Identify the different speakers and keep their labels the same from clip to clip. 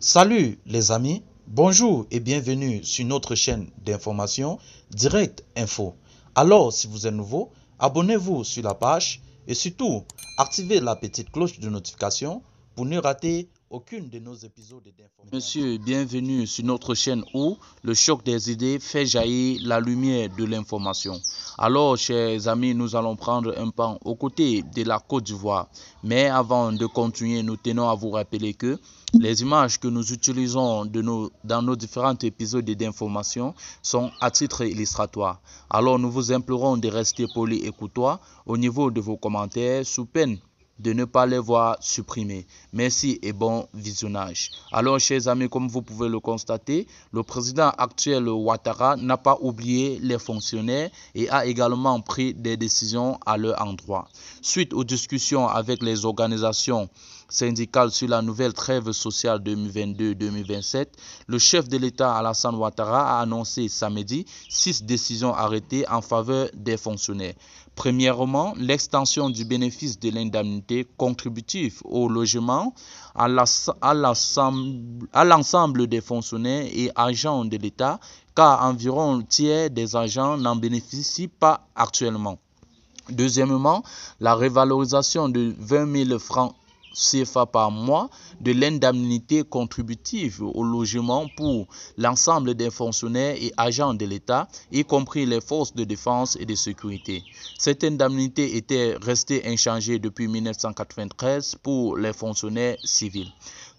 Speaker 1: Salut les amis, bonjour et bienvenue sur notre chaîne d'information Direct Info. Alors si vous êtes nouveau, abonnez-vous sur la page et surtout activez la petite cloche de notification pour ne rater aucune de nos épisodes d'information. Monsieur, bienvenue sur notre chaîne où le choc des idées fait jaillir la lumière de l'information. Alors, chers amis, nous allons prendre un pan aux côtés de la Côte d'Ivoire. Mais avant de continuer, nous tenons à vous rappeler que les images que nous utilisons de nos, dans nos différents épisodes d'information sont à titre illustratoire. Alors, nous vous implorons de rester poli et courtois au niveau de vos commentaires sous peine de ne pas les voir supprimés. Merci et bon visionnage. Alors, chers amis, comme vous pouvez le constater, le président actuel Ouattara n'a pas oublié les fonctionnaires et a également pris des décisions à leur endroit. Suite aux discussions avec les organisations syndicales sur la nouvelle trêve sociale 2022-2027, le chef de l'État Alassane Ouattara a annoncé samedi six décisions arrêtées en faveur des fonctionnaires. Premièrement, l'extension du bénéfice de l'indemnité contributive au logement à l'ensemble des fonctionnaires et agents de l'État, car environ un tiers des agents n'en bénéficient pas actuellement. Deuxièmement, la revalorisation de 20 000 francs CFA par mois de l'indemnité contributive au logement pour l'ensemble des fonctionnaires et agents de l'État, y compris les forces de défense et de sécurité. Cette indemnité était restée inchangée depuis 1993 pour les fonctionnaires civils.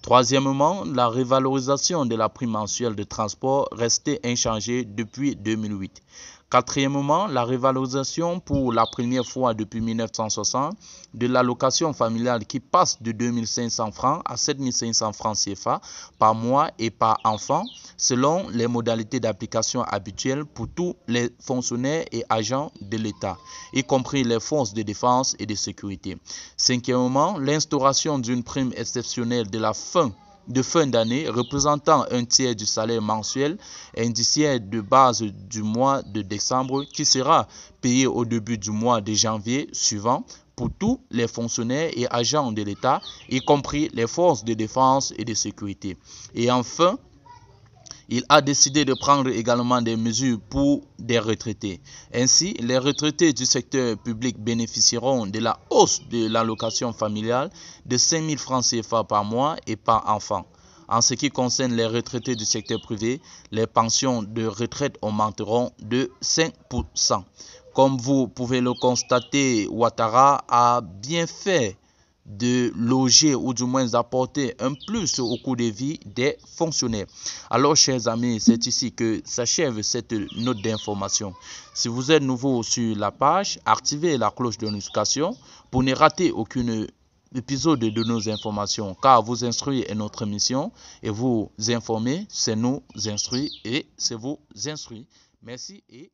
Speaker 1: Troisièmement, la revalorisation de la prime mensuelle de transport restait inchangée depuis 2008. Quatrièmement, la revalorisation pour la première fois depuis 1960 de l'allocation familiale qui passe de 2500 francs à 7500 francs CFA par mois et par enfant selon les modalités d'application habituelles pour tous les fonctionnaires et agents de l'État, y compris les forces de défense et de sécurité. Cinquièmement, l'instauration d'une prime exceptionnelle de la fin de fin d'année représentant un tiers du salaire mensuel indiciaire de base du mois de décembre qui sera payé au début du mois de janvier suivant pour tous les fonctionnaires et agents de l'État, y compris les forces de défense et de sécurité. Et enfin, il a décidé de prendre également des mesures pour des retraités. Ainsi, les retraités du secteur public bénéficieront de la hausse de l'allocation familiale de 5 000 francs CFA par mois et par enfant. En ce qui concerne les retraités du secteur privé, les pensions de retraite augmenteront de 5%. Comme vous pouvez le constater, Ouattara a bien fait de loger ou du moins apporter un plus au coût de vie des fonctionnaires. Alors, chers amis, c'est ici que s'achève cette note d'information. Si vous êtes nouveau sur la page, activez la cloche de notification pour ne rater aucune épisode de nos informations, car vous instruire notre mission et vous informer, c'est nous instruire et c'est vous instruire. Merci et